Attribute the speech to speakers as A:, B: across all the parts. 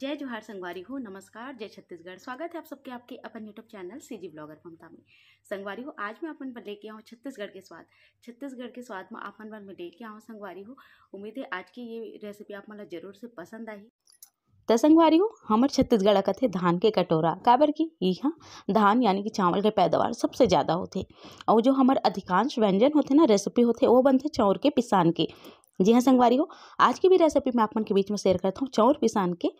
A: जय जोहार संगवारी हो नमस्कार जय छत्तीसगढ़ स्वागत है आप सबके आपके अपन YouTube channel CG blogger Mamta में संगवारी हो आज मैं अपन पर लेके आऊँ छत्तीसगढ़ के स्वाद छत्तीसगढ़ के स्वाद में अपन पर मैं लेके आऊँ संगवारी हो उम्मीद है आज की ये रेसिपी आप मतलब जरूर से पसंद आई तो संगवारी हो हमारे छत्तीसगढ़ का थे धान के कटोरा काबर की यहाँ धान यानी कि चावल के पैदावार सबसे ज़्यादा होते और जो हमारे अधिकांश व्यंजन होते ना रेसिपी होते वो बनते चाउर के पिसान के जी हाँ संगवारी हो आज की भी रेसिपी मैं आपके के बीच में शेयर करता हूँ चाउर पिसान के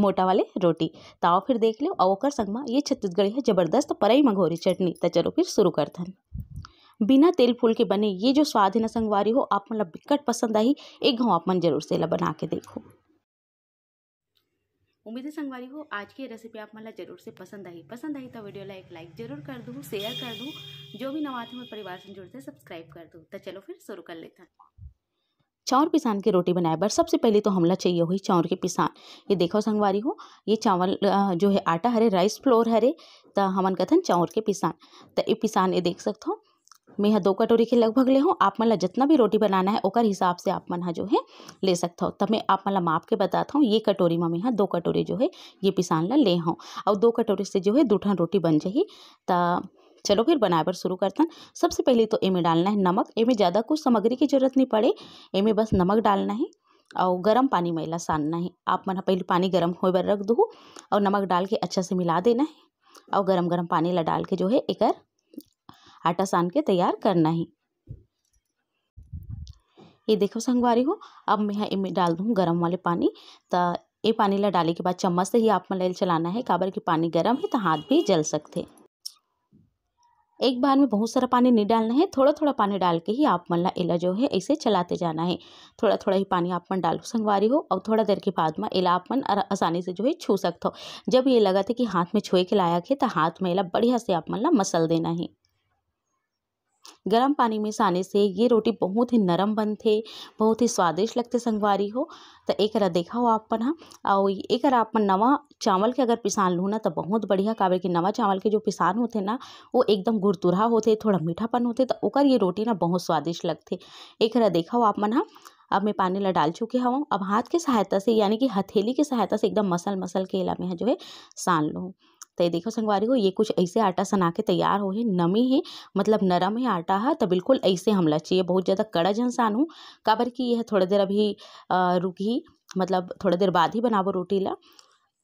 A: मोटा वाले रोटी ताओ फिर देख लो और ओकर संगमा ये छत्तीसगढ़ी है ज़बरदस्त परई मघोरी चटनी तो चलो फिर शुरू कर करथन बिना तेल फूल के बने ये जो स्वाद है न संगवारी हो आप मतलब बिकट पसंद आई एक घाव आप मन जरूर से ला बना के देखो उम्मीद है संगवारी हो आज की रेसिपी आप मतलब जरूर से पसंद आई पसंद आई तो वीडियो ला एक लाइक जरूर कर दूँ शेयर कर दूँ जो भी नवाते मेरे परिवार से जुड़ते सब्सक्राइब कर दूँ तो चलो फिर शुरू कर लेता चावर पिसान की रोटी बनाए बर सबसे पहले तो हमला चाहिए हुई चावर के पिसान ये देखो संगवारी हो ये चावल जो है आटा हरे राइस फ्लोर हरे तो हमन कथन चावर के पिसान तो ये पिसान ये देख सकते हो मैं यहाँ दो कटोरी के लगभग ले हूँ आप मन ला जितना भी रोटी बनाना है ओकर हिसाब से आप मन हाँ जो है ले सकता हो तब मैं आप मन ला माप के बताता हूँ ये कटोरी में मैं यहाँ दो कटोरी जो है ये पिसान ला ले हूँ और दो कटोरी से जो है दो ठन रोटी बन जाए तो चलो फिर बनाए पर शुरू करते हैं सबसे पहले तो इमें डालना है नमक इमें ज़्यादा कुछ सामग्री की जरूरत नहीं पड़े इमें बस नमक डालना है और गरम पानी में इला सानना है आप मन पहले पानी गरम हो बार रख दूँ और नमक डाल के अच्छा से मिला देना है और गरम गरम पानी ला डाल के जो है एक आटा सान के तैयार करना है ये देखो संगवारी हो अब मैं यहाँ इमें डाल दूँ गरम वाले पानी तो ये पानी ला डाले के बाद चम्मच से ही आप मन चलाना है काबर के पानी गरम है तो हाथ भी जल सकते हैं एक बार में बहुत सारा पानी नहीं डालना है थोड़ा थोड़ा पानी डाल के ही आप मन ला एला जो है ऐसे चलाते जाना है थोड़ा थोड़ा ही पानी आप मन डालो संगवारी हो और थोड़ा देर के बाद में एला आप मन आसानी से जो है छू सकते हो जब ये लगा था कि हाथ में छुए के लायक है तो हाथ में एला बढ़िया से आप मन ला मसल देना है गर्म पानी में साने से ये रोटी बहुत ही नरम बनथे बहुत ही स्वादिष्ट लगते संगवारी हो तो एक एकरा देखा हो आप हाँ और एक एकरा आप नवा चावल के अगर पिसान लूँ ना तो बहुत बढ़िया काबिल के नवा चावल के जो पिसान होते ना वो एकदम गुरतुरा होते थोड़ा मीठापन होते तो उकर ये रोटी ना बहुत स्वादिष्ट एक एकरा देखा हो आप मन हाँ। अब मैं पानी ला डाल चुके हूँ अब हाथ के सहायता से यानी कि हथेली के सहायता से एकदम मसल मसल के इला में जो है सान लूँ तो ये देखो संगवारी हो ये कुछ ऐसे आटा सना के तैयार हो है नमी है मतलब नरम है आटा है हाँ, तो बिल्कुल ऐसे हमला चाहिए बहुत ज़्यादा कड़ा झनसान हूँ काबर कि यह थोड़ी देर अभी रुकी मतलब थोड़ी देर बाद ही बनाबो रोटी ला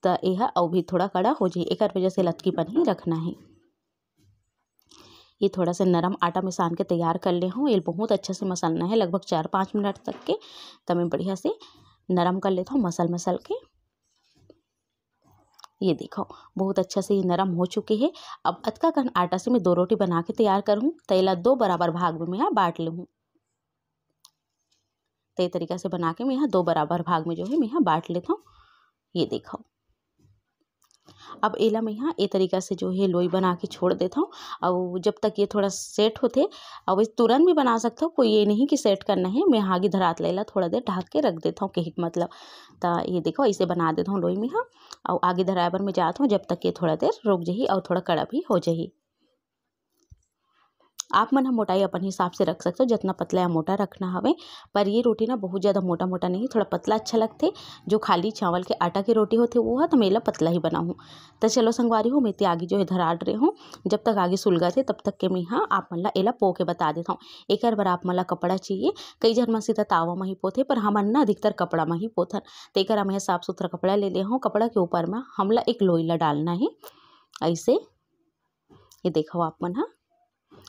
A: तो यह और भी थोड़ा कड़ा हो जाए एक वजह से पर ही रखना है ये थोड़ा सा नरम आटा में सान के तैयार कर ले हूँ ये बहुत अच्छा से मसलना है लगभग चार पाँच मिनट तक के तब तो मैं बढ़िया से नरम कर लेता हूँ मसल मसल के ये देखो बहुत अच्छा से ये नरम हो चुके हैं अब अतका कन आटा से मैं दो रोटी बना के तैयार करूँ तेला दो बराबर भाग में मैं यहाँ बांट लूँ तय तो तरीका से बना के मैं यहाँ दो बराबर भाग में जो है मैं यहाँ बांट लेता हूँ ये देखो अब एला मैं यहाँ ए तरीका से जो है लोई बना के छोड़ देता हूँ और जब तक ये थोड़ा सेट होते और तुरंत भी बना सकता हूँ कोई ये नहीं कि सेट करना है मैं हागी धरात लेला थोड़ा देर ढाक के रख देता हूँ कहीं मतलब तो ये देखो इसे बना देता हूँ लोई में यहाँ और आगे धराए में जाता हूँ जब तक ये थोड़ा देर रुक जाइए और थोड़ा कड़ा भी हो जाइए आप मन मोटाई अपन हिसाब से रख सकते हो जितना पतला या मोटा रखना हवे पर ये रोटी ना बहुत ज़्यादा मोटा मोटा नहीं थोड़ा पतला अच्छा लगते जो खाली चावल के आटा की रोटी होती वो है तो मेला पतला ही बनाऊँ तो चलो संगवारी हो मैं ते आगे जो इधर आड रहे हूँ जब तक आगे सुलगा थे तब तक के मैं हाँ आप मन एला पो के बता देता हूँ एक बार आप मन कपड़ा चाहिए कई जन मन सीधा तावा में ही पोथे पर हम हाँ ना अधिकतर कपड़ा में ही पोथन तो एक यहाँ साफ सुथरा कपड़ा ले लिया हूँ कपड़ा के ऊपर में हमला एक लोईला डालना है ऐसे ये देखो आप मन हाँ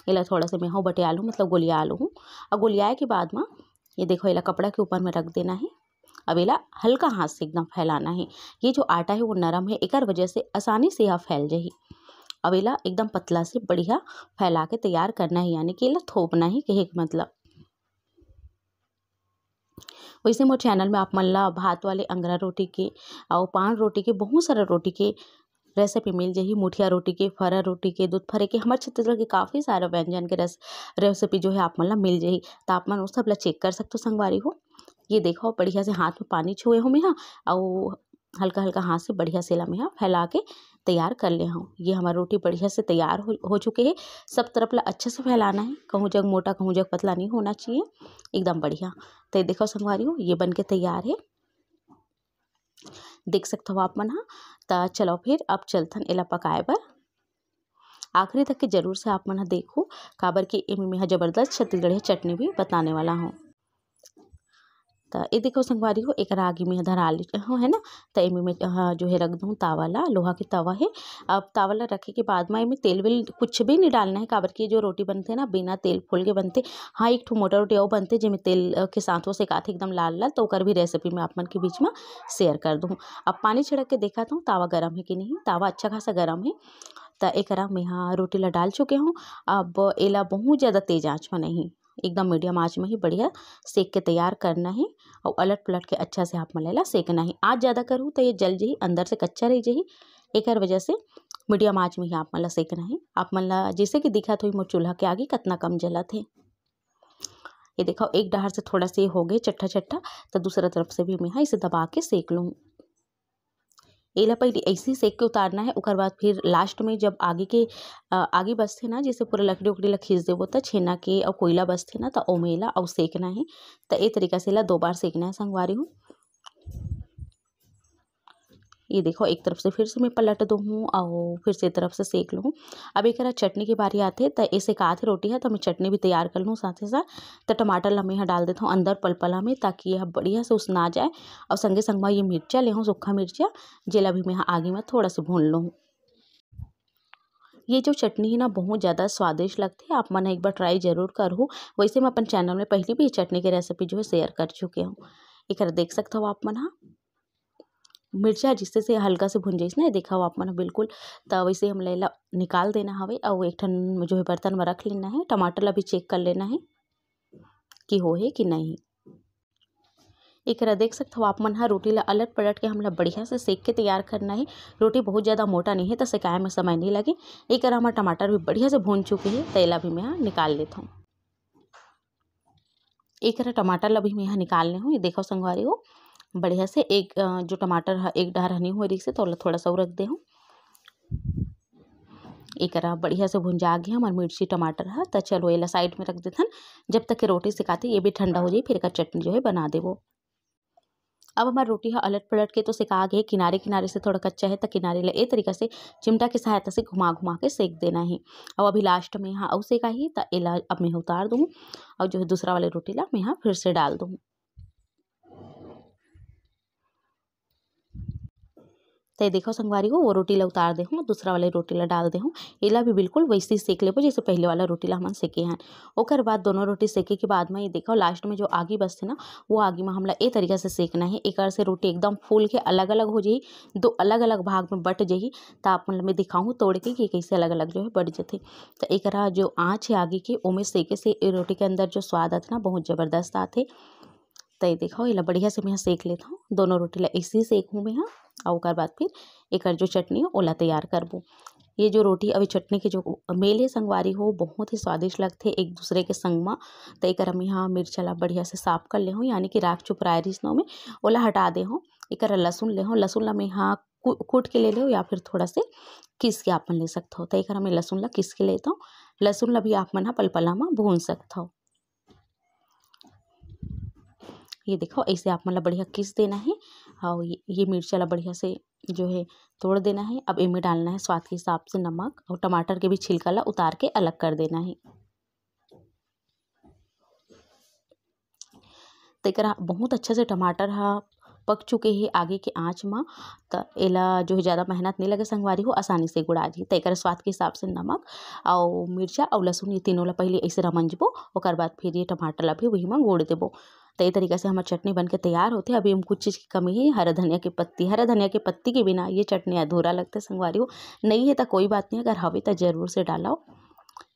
A: एला थोड़ा सा मैं हूँ बटिया लूँ मतलब गोलिया लूँ और गोलियाए के बाद में ये देखो एला कपड़ा के ऊपर में रख देना है अब एला हल्का हाथ से एकदम फैलाना है ये जो आटा है वो नरम है एक वजह से आसानी से यह फैल जाए अब एला एकदम पतला से बढ़िया फैला के तैयार करना है यानी कि एला थोपना ही कहे मतलब वैसे मोर चैनल में आप मल्ला भात वाले अंगरा रोटी के और पान रोटी के बहुत सारा रोटी के रेसिपी मिल जाएगी मुठिया रोटी के फरा रोटी के दूध फरे के हमारे छत्तीसगढ़ के काफ़ी सारा व्यंजन के रेस रेसिपी जो है आप मतलब मिल जाएगी तो आप मन उस चेक कर सकते हो संगवारी हो ये देखो बढ़िया से हाथ में पानी छुए हो यहाँ और हल्का हल्का हाथ से बढ़िया से ला मेहा फैला के तैयार कर ले हूँ ये हमारी रोटी बढ़िया से तैयार हो हो चुके हैं सब तरफ ला अच्छे से फैलाना है कहूँ जग मोटा कहूँ जग पतला नहीं होना चाहिए एकदम बढ़िया तो देखो संगवारी हो ये बन के तैयार है देख सकते हो आप मन हा तो चलो फिर अब चलथन एला पकाए बर आखिरी तक के जरूर से आप मन देखो काबर की एमे मैं जबरदस्त छत्तीसगढ़ी चटनी भी बताने वाला हूँ तो ये देखो संगवारी हो एक आगे में धरा ली है ना तो एमे में जो है रख दूँ तावाला लोहा के तवा है अब तावाला रखे के बाद में एमें तेल वेल कुछ भी नहीं डालना है काबर की जो रोटी बनते हैं ना बिना तेल फूल के बनते हाँ एक ठो मोटा रोटी और बनते जिनमें तेल के साथ वो सेकाथे एकदम लाल लाल तो कर भी रेसिपी मैं आप मन के बीच में शेयर कर दूँ अब पानी छिड़क के देखा था तो, तावा गर्म है कि नहीं तावा अच्छा खासा गर्म है तो एक मैं यहाँ रोटी ला डाल चुके हूँ अब एला बहुत ज़्यादा तेज आँच में नहीं एकदम मीडियम आँच में ही बढ़िया सेक के तैयार करना है और अलट पलट के अच्छा से आप मलेला सेकना है आज ज़्यादा करूँ तो ये जल जाही अंदर से कच्चा रह जाए एक हर वजह से मीडियम आँच में ही आप मल्ला सेकना है आप मला जैसे कि दिखा तो मोर चूल्हा के आगे कितना कम जला थे ये देखो एक डहर से थोड़ा सा ये हो गए चट्ठा चट्ठा तो दूसरा तरफ से भी मैं यहाँ इसे दबा के सेक लूँ एला ऐसे ही सेक के उतारना है ओकर बाद फिर लास्ट में जब आगे के आगे थे ना जैसे पूरा लकड़ी उकड़ी ल खींच देबो तो छेना के और कोयला बस थे ना तो ओमेला और सेकना है तो ये तरीका से ला दो बार सेकना है संगवारी हूँ ये देखो एक तरफ से फिर से मैं पलट दूँ और फिर से तरफ से सेक लूँ अब एक चटनी की बारी आते तो ऐसे एक आधी रोटी है तो मैं चटनी भी तैयार कर लूँ साथ ही साथ तो टमाटर हमें यहाँ डाल देता हूँ अंदर पलपला में ताकि यह बढ़िया से उसना जाए और संगे संग में ये मिर्चा ले हूँ सूखा मिर्चा जेला भी मैं यहाँ आगे में थोड़ा सा भून लूँ ये जो चटनी है ना बहुत ज़्यादा स्वादिष्ट लगती है आप मैंने एक बार ट्राई ज़रूर करूँ वैसे मैं अपन चैनल में पहले भी ये चटनी की रेसिपी जो है शेयर कर चुके हूँ एक देख सकते हो आप मना हाँ। मिर्चा जिससे से हल्का से भुंजाइस न देखव आप मन बिल्कुल तो वैसे हम ल निकाल देना हवे और एक ठन जो है बर्तन में रख लेना है टमाटर ला भी चेक कर लेना है कि है कि नहीं एक देख हो आप मन ह हाँ, रोटी ला अलट पलट के हमला बढ़िया से सेक के तैयार करना है रोटी बहुत ज़्यादा मोटा नहीं है तो सेकाए में समय नहीं लगे तरह हमारा टमाटर भी बढ़िया से भून चुके हैं तेला तो भी मैं हाँ, निकाल लेता एक तरह टमाटर ला भी मैं हाँ, निकाल ले हूँ देखो संगवारी हो बढ़िया से एक जो टमाटर एक डार हनी हुआ रिक्से तो थोड़ा सा रख दे हूँ एक बढ़िया से भुंजा गया हमारे मिर्ची टमाटर है तो चलो ये साइड में रख हैं जब तक के रोटी सिकाते ये भी ठंडा हो जाए फिर का चटनी जो है बना दे वो अब हमारी रोटी है अलट पलट के तो सिका गए किनारे किनारे से थोड़ा कच्चा है तो किनारे ला ए तरीका से चिमटा की सहायता से घुमा घुमा के सेक देना है और अभी लास्ट में यहाँ और सेका ही तो ये अब मैं उतार दूँ और जो है दूसरा वाले रोटी ला मैं यहाँ फिर से डाल दूँ तो देखो संगवारी को वो रोटी ला उतार दे दूसरा वाले रोटी ला डाल दे हूँ इला भी बिल्कुल वैसे ही सेक लेबो जैसे पहले वाला रोटी ला हम सेके हैं ओकर बाद दोनों रोटी सेके के बाद में ये देखो लास्ट में जो आगे बस थे ना वो आगे में हमला ए तरीका से सेकना है एक से रोटी एकदम फूल के अलग अलग हो जाए दो अलग अलग भाग में बट जाए तो आप मतलब मैं दिखाऊँ तोड़ के कि कैसे अलग अलग जो है बट जाते तो एक जो आँच है आगे के में सेके से रोटी के अंदर जो स्वाद आते ना बहुत ज़बरदस्त आते तो ये देखो एला बढ़िया से मैं सेक लेता हूँ दोनों रोटी ला ऐसे ही सेकूँ मैं और बाद फिर एक जो चटनी ओला तैयार करबो ये जो रोटी अभी चटनी के जो मेले संगवारी हो बहुत ही स्वादिष्ट लगते एक दूसरे के संग में तो एक हम यहाँ मिर्च ला बढ़िया से साफ कर ले हूँ यानी कि राख चुपराए रही में ओला हटा दे हूँ एक लहसुन ले हूँ लहसुन ला मैं यहाँ कूट के ले लो या फिर थोड़ा से किस के आप मन ले सकते हो तो एक मैं लहसुन ला किस के लेता हूँ लहसुन ला भी आप मन हाँ पलपला में भून सकता हो ये देखो ऐसे आप मतलब बढ़िया किस देना है और ये, ये मिर्च वाला बढ़िया से जो है तोड़ देना है अब इनमें डालना है स्वाद के हिसाब से नमक और टमाटर के भी छिलका ला उतार के अलग कर देना है तेकर तो बहुत अच्छे से टमाटर हा पक चुके हैं आगे के आँच में तो एला जो है ज़्यादा मेहनत नहीं लगे संगवारी हो आसानी से गुड़ा जाही तो एक स्वाद के हिसाब से नमक और मिर्चा और लहसुन ये तीनों ला पहले ऐसे रमंजबो और बाद फिर ये टमाटर ला भी वही में गोड़ देबो तो ए तरीके से हमारे चटनी बनके तैयार होते हैं अभी हम कुछ चीज़ की कमी है हरा धनिया के पत्ती हरा धनिया के पत्ती के बिना ये चटनी अधूरा लगता है संगवारी हो नहीं है तो कोई बात नहीं अगर हवे तो जरूर से डालाओ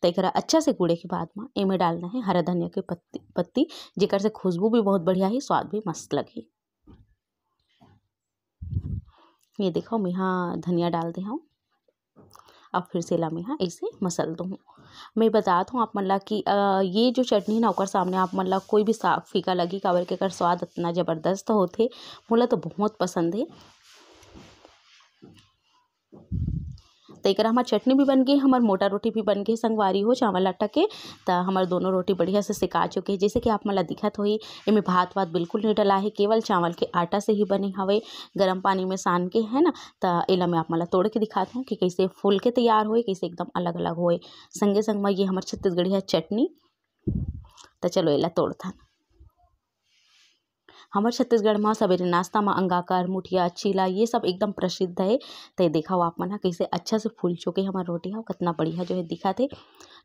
A: तो एक अच्छा से गुड़े के बाद में एमे डालना है हरा धनिया के पत्ती पत्ती जेकर से खुशबू भी बहुत बढ़िया है स्वाद भी मस्त लगे ये देखो मैं यहाँ धनिया डाल दे हूँ अब फिर से ला मैं यहाँ इसे मसल दूँ मैं बता दूँ आप मतलब कि ये जो चटनी ना होकर सामने आप मतलब कोई भी साग फीका लगी काबर के अगर स्वाद इतना ज़बरदस्त होते मोला तो बहुत पसंद है तकर हमार चटनी भी बन गई हमार मोटा रोटी भी बन गई संगवारी हो चावल आटा के तो हमार दोनों रोटी बढ़िया से सिका चुके हैं जैसे कि आप माला दिखत हुई इमें भात वात बिल्कुल नहीं डला है केवल चावल के आटा से ही बने हवे गर्म पानी में सान के है ना तो इला मैं आप माला तोड़ के दिखाता हूँ कि कैसे फूल के तैयार हो कैसे एकदम अलग अलग हो संगे संग में ये हमार छत्तीसगढ़िया चटनी तो चलो एला तोड़ता हमारे छत्तीसगढ़ में सवेरे नाश्ता में अंगाकर, मुठिया, चीला ये सब एकदम प्रसिद्ध है तो देखा आप मना कैसे अच्छा से फूल चुके हमारे रोटी हाँ कितना बढ़िया जो है दिखा थे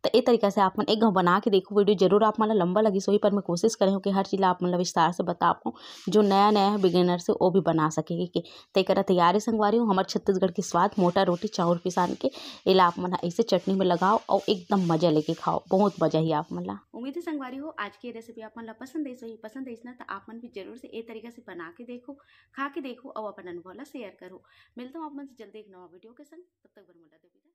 A: तो ये तरीका से आप मन एक गाँव बना के देखो वीडियो जरूर आप मन मतलब लंबा लगी सोई पर मैं कोशिश करें कि हर चीज़ आप मतलब विस्तार से बता पाऊँ जो नया नया है बिगिनर से वो भी बना सके के तय तो तैयारी संगवारी हूँ हमारे छत्तीसगढ़ की स्वाद मोटा रोटी चावल पिसान के एला आप मन मतलब ऐसे चटनी में लगाओ और एकदम मजा लेके खाओ बहुत मजा ही आप मतलब उम्मीद है संगवारी हो आज की रेसिपी आप मतलब पसंद है सोही पसंद है इसना तो आप मन भी जरूर से ये तरीका से बना के देखो खा के देखो और अपन अनुभव ला शेयर करो मिलता हूँ आप मन से जल्दी एक नवा वीडियो के संग तब तक बर मुला देवी